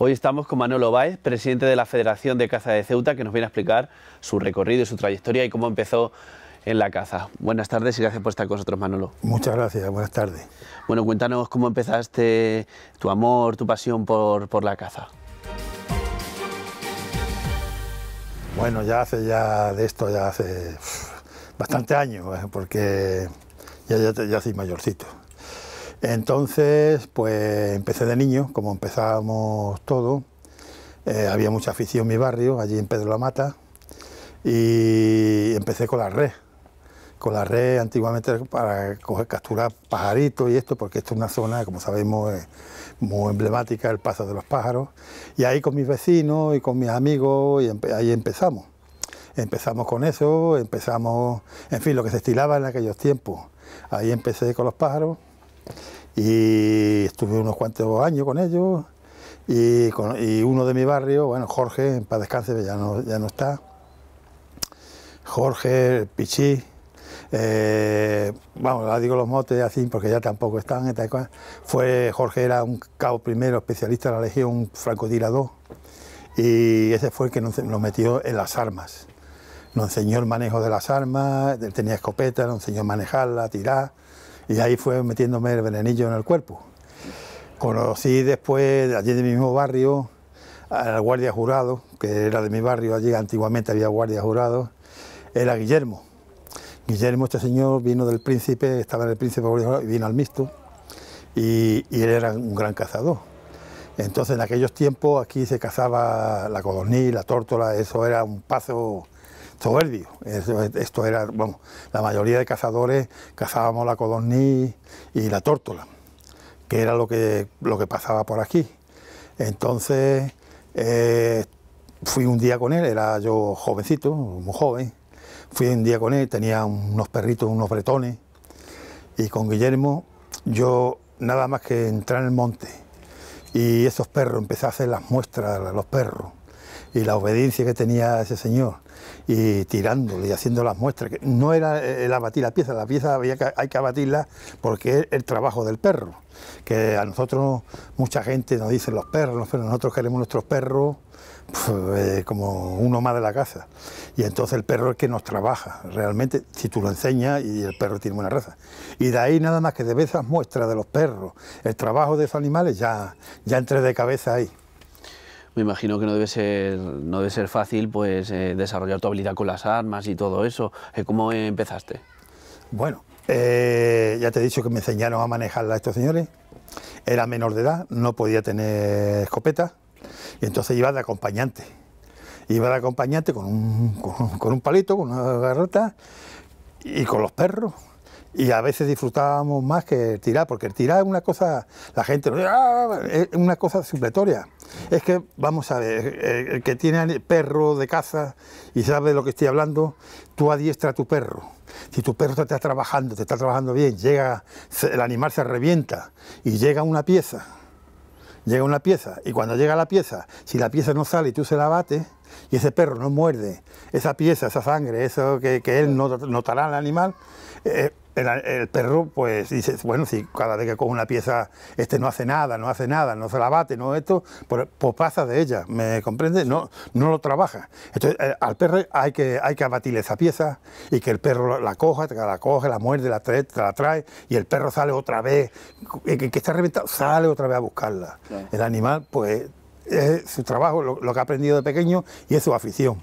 Hoy estamos con Manolo Báez, presidente de la Federación de Caza de Ceuta, que nos viene a explicar su recorrido y su trayectoria y cómo empezó en la caza. Buenas tardes y gracias por estar con nosotros, Manolo. Muchas gracias, buenas tardes. Bueno, cuéntanos cómo empezaste tu amor, tu pasión por, la caza. Bueno, ya hace ya de esto, ya hace bastante años, ¿eh? porque ya, ya, ya soy mayorcito. Entonces, pues empecé de niño, como empezábamos todos... Eh, había mucha afición en mi barrio, allí en Pedro la Mata, y empecé con la red. Con la red antiguamente para coger, capturar pajaritos y esto, porque esto es una zona, como sabemos, eh, muy emblemática, el paso de los pájaros. Y ahí con mis vecinos y con mis amigos, y ahí empezamos. Empezamos con eso, empezamos, en fin, lo que se estilaba en aquellos tiempos. Ahí empecé con los pájaros y estuve unos cuantos años con ellos. Y, uno de mi barrio, bueno, Jorge, en paz descanse, ya no, ya no está. Jorge, Pichí, eh, vamos, digo los motes así porque ya tampoco están, fue Jorge era un cabo primero, especialista de la legión, un francotirador, y ese fue el que nos, metió en las armas. Nos enseñó el manejo de las armas, ...él tenía escopeta, nos enseñó a manejarla, a tirar, y ahí fue metiéndome el venenillo en el cuerpo. Conocí después, allí mi mismo barrio, al guardia jurado, que era de mi barrio, allí antiguamente había guardia jurado, era Guillermo. Guillermo, este señor, vino del príncipe, estaba en el príncipe y vino al mixto, y, él era un gran cazador. Entonces, en aquellos tiempos, aquí se cazaba la codorniz, la tórtola, eso era un paso soberbio. Esto era, bueno, la mayoría de cazadores cazábamos la codorniz y la tórtola, que era lo que, lo que pasaba por aquí. Entonces, eh, fui un día con él, era yo jovencito, muy joven, fui un día con él, tenía unos perritos, unos bretones, y con Guillermo yo nada más que entrar en el monte y esos perros, empecé a hacer las muestras a los perros y la obediencia que tenía ese señor y tirándole y haciendo las muestras. Que no era eh, el abatir la pieza, la pieza había que, hay que abatirla porque es el trabajo del perro. Que a nosotros mucha gente nos dice los perros, pero nosotros queremos nuestros perros pues, eh, como uno más de la casa. Y entonces el perro es que nos trabaja, realmente, si tú lo enseñas y el perro tiene buena raza. Y de ahí nada más que de esas muestras de los perros, el trabajo de esos animales ya, ya entre de cabeza ahí me imagino que no debe ser, no debe ser fácil pues, eh, desarrollar tu habilidad con las armas y todo eso. Eh, ¿Cómo empezaste? Bueno, eh, ya te he dicho que me enseñaron a manejarla estos señores. Era menor de edad, no podía tener escopeta y entonces iba de acompañante. Iba de acompañante con un, con un palito, con una garrota y con los perros y a veces disfrutábamos más que tirar, porque el tirar es una cosa, la gente ah, es una cosa supletoria. Es que, vamos a ver, el, que tiene perro de caza y sabe de lo que estoy hablando, tú adiestra a tu perro. Si tu perro te está trabajando, te está trabajando bien, llega, el animal se revienta y llega una pieza, llega una pieza, y cuando llega la pieza, si la pieza no sale y tú se la bates, y ese perro no muerde esa pieza, esa sangre, eso que, él no notará al animal, eh, el, perro, pues dices bueno, si cada vez que coge una pieza, este no hace nada, no hace nada, no se la bate, no esto, pues, pues pasa de ella, ¿me comprende? No, no lo trabaja. Entonces, eh, al perro hay que, hay que abatirle esa pieza y que el perro la coja, la coge, la muerde, la trae, la trae y el perro sale otra vez, que está reventado sale otra vez a buscarla. El animal, pues, es su trabajo, lo que ha aprendido de pequeño y es su afición.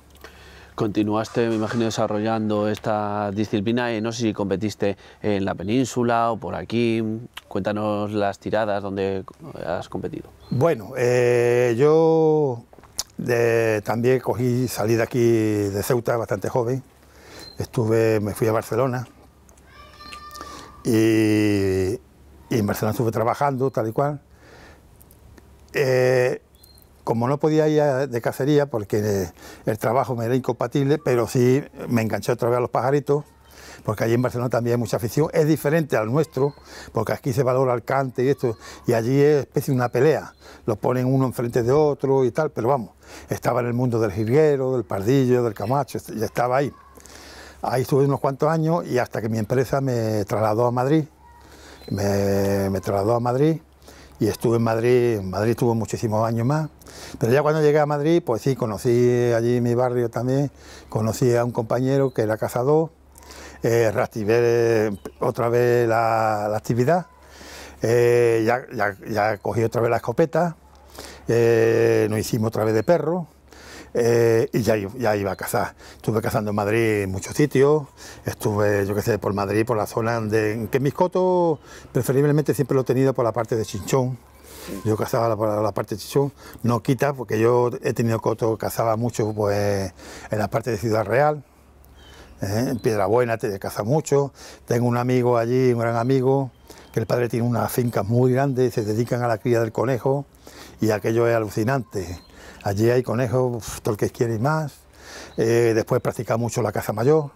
Continuaste, me imagino, desarrollando esta disciplina y no sé si competiste en la península o por aquí. Cuéntanos las tiradas donde has competido. Bueno, eh, yo también cogí, salí de aquí de Ceuta bastante joven. Estuve, me fui a Barcelona y, en Barcelona estuve trabajando tal y cual. Eh, como no podía ir de cacería porque eh, el trabajo me era incompatible, pero sí me enganché otra vez a los pajaritos, porque allí en Barcelona también hay mucha afición. Es diferente al nuestro, porque aquí se valora el cante y esto, y allí es especie de una pelea. Lo ponen uno enfrente de otro y tal, pero vamos, estaba en el mundo del jirguero... del pardillo, del camacho, ya estaba ahí. Ahí estuve unos cuantos años y hasta que mi empresa me trasladó a Madrid. Me, trasladó a Madrid y estuve en Madrid. En Madrid tuvo muchísimos años más. Pero ya cuando llegué a Madrid, pues sí, conocí allí mi barrio también, conocí a un compañero que era cazador, eh, reactivé eh, otra vez la, actividad, eh, ya, cogí otra vez la escopeta, nos hicimos otra vez de perro. y ya, iba a cazar. Estuve cazando en Madrid en muchos sitios, estuve, yo qué sé, por Madrid, por la zona de... que mis cotos preferiblemente siempre lo he tenido por la parte de Chinchón, yo cazaba la, la parte de Chichón, no quita, porque yo he tenido coto, cazaba mucho pues, en la parte de Ciudad Real, eh, en Piedra Buena te caza mucho. Tengo un amigo allí, un gran amigo, que el padre tiene unas fincas muy grandes, se dedican a la cría del conejo y aquello es alucinante. Allí hay conejos, todo el que quiere más. Eh, después practicaba mucho la caza mayor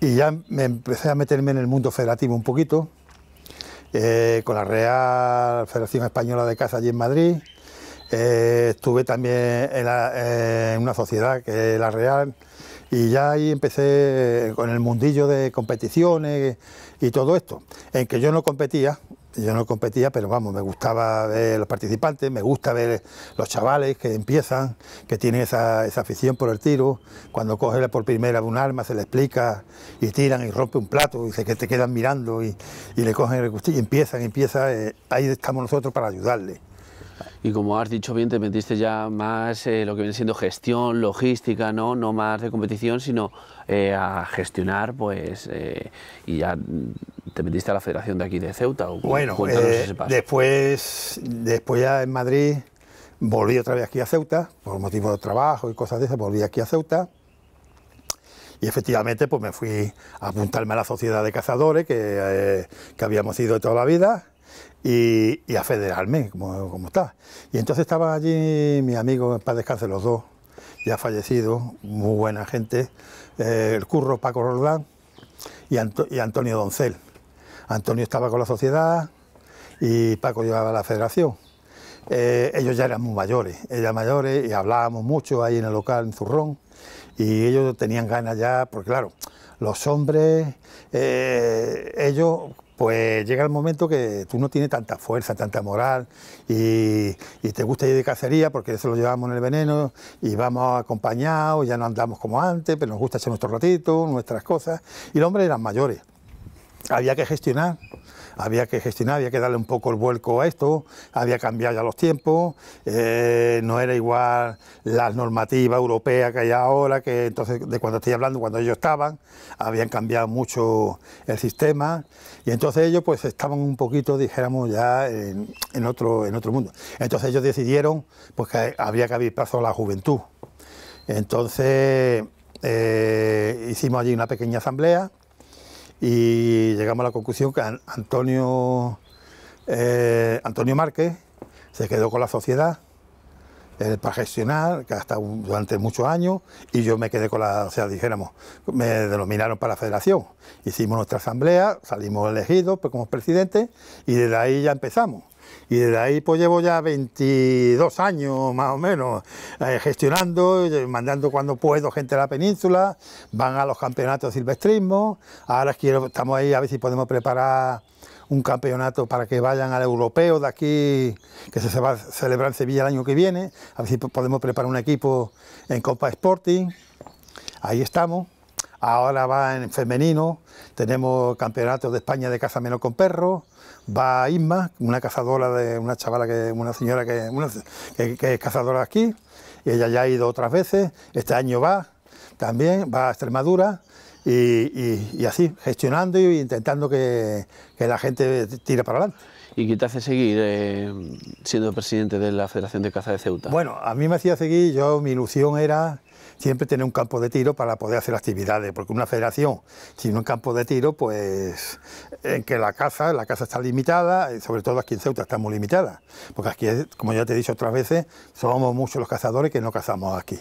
y ya me empecé a meterme en el mundo federativo un poquito eh, con la Real Federación Española de Caza allí en Madrid. Eh, estuve también en, eh, en, una sociedad que es la Real y ya ahí empecé con el mundillo de competiciones y todo esto, en que yo no competía, yo no competía, pero vamos, me gustaba ver los participantes, me gusta ver los chavales que empiezan, que tienen esa, afición por el tiro, cuando coge por primera un arma, se le explica y tiran y rompe un plato y se que te quedan mirando y, le cogen el custillo y empiezan, empiezan... Eh, ahí estamos nosotros para ayudarle. Y como has dicho bien, te metiste ya más eh, lo que viene siendo gestión, logística, ¿no? más de competición, sino eh, a gestionar, pues, eh, y ya te metiste a la federación de aquí de Ceuta. bueno, eh, después, después ya en Madrid volví otra vez aquí a Ceuta, por motivo de trabajo y cosas de esas, volví aquí a Ceuta. Y efectivamente, pues me fui a apuntarme a la sociedad de cazadores que, que habíamos ido toda la vida y, a federarme, como, como Y entonces estaba allí mi amigo, en paz descanse los dos, ya fallecido, muy buena gente, eh, el curro Paco Roldán y, Antonio Doncel. Antonio estaba con la sociedad y Paco llevaba la federación. Eh, ellos ya eran muy mayores, ellas mayores y hablábamos mucho ahí en el local, en Zurrón, y ellos tenían ganas ya, porque claro, los hombres, eh, ellos pues llega el momento que tú no tienes tanta fuerza, tanta moral y, te gusta ir de cacería porque eso lo llevamos en el veneno y vamos acompañados, ya no andamos como antes, pero nos gusta hacer nuestro ratito, nuestras cosas. Y los hombres eran mayores había que gestionar, había que gestionar, había que darle un poco el vuelco a esto, había cambiado ya los tiempos, eh, no era igual la normativa europea que hay ahora, que entonces de cuando estoy hablando, cuando ellos estaban, habían cambiado mucho el sistema y entonces ellos pues estaban un poquito, dijéramos, ya en, otro, en otro mundo. Entonces ellos decidieron pues que había que abrir paso a la juventud. Entonces eh, hicimos allí una pequeña asamblea y llegamos a la conclusión que Antonio, eh, Antonio Márquez se quedó con la sociedad eh, para gestionar, que hasta durante muchos años, y yo me quedé con la, o sea, dijéramos, me denominaron para la federación. Hicimos nuestra asamblea, salimos elegidos pues, como presidente, y desde ahí ya empezamos. Y desde ahí pues llevo ya 22 años más o menos eh, gestionando, eh, mandando cuando puedo gente a la península, van a los campeonatos de silvestrismo, ahora quiero, estamos ahí a ver si podemos preparar un campeonato para que vayan al europeo de aquí, que se va a celebrar en Sevilla el año que viene, a ver si podemos preparar un equipo en Copa Sporting, ahí estamos, ahora va en femenino, tenemos campeonato de España de caza menor con perros, va Isma, una cazadora de una chavala que, una señora que, es cazadora aquí, y ella ya ha ido otras veces, este año va, también va a Extremadura, y, así, gestionando y intentando que, la gente tire para adelante. ¿Y qué te hace seguir eh, siendo presidente de la Federación de Caza de Ceuta? Bueno, a mí me hacía seguir, yo mi ilusión era siempre tener un campo de tiro para poder hacer actividades, porque una federación sin un campo de tiro, pues en que la caza, la casa está limitada, eh, sobre todo aquí en Ceuta está muy limitada, porque aquí, como ya te he dicho otras veces, somos muchos los cazadores que no cazamos aquí,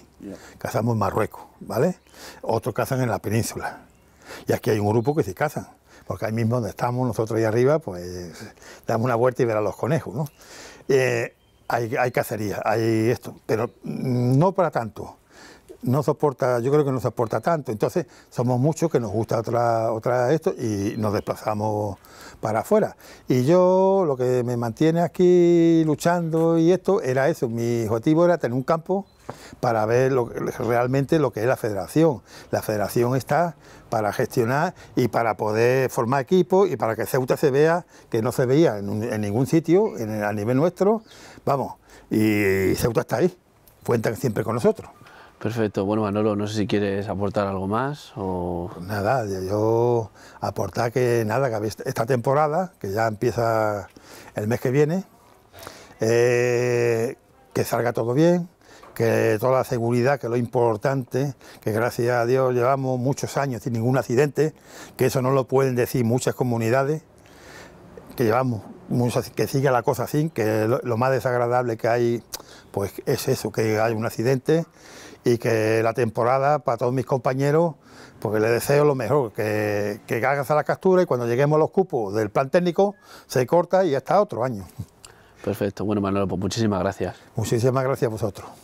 cazamos en Marruecos, ¿vale? Otros cazan en la península, y aquí hay un grupo que sí cazan, porque ahí mismo donde estamos nosotros ahí arriba, pues damos una vuelta y ver a los conejos, ¿no? Eh, hay, hay cacería, hay esto, pero no para tanto no soporta, yo creo que no soporta tanto. Entonces, somos muchos que nos gusta otra, otra esto y nos desplazamos para afuera. Y yo lo que me mantiene aquí luchando y esto era eso. Mi objetivo era tener un campo para ver realmente lo que es la federación. La federación está para gestionar y para poder formar equipo y para que Ceuta se vea que no se veía en, ningún sitio en, a nivel nuestro. Vamos, y Ceuta está ahí, cuentan siempre con nosotros. Perfecto. Bueno, Manolo, no sé si quieres aportar algo más o... Pues nada, yo aportar que nada, que esta temporada, que ya empieza el mes que viene, eh, que salga todo bien, que toda la seguridad, que lo importante, que gracias a Dios llevamos muchos años sin ningún accidente, que eso no lo pueden decir muchas comunidades, que llevamos, que siga la cosa así, que lo más desagradable que hay pues es eso, que hay un accidente y que la temporada para todos mis compañeros, porque les deseo lo mejor, que, que a la captura y cuando lleguemos a los cupos del plan técnico se corta y está, otro año. Perfecto, bueno Manolo, pues muchísimas gracias. Muchísimas gracias a vosotros.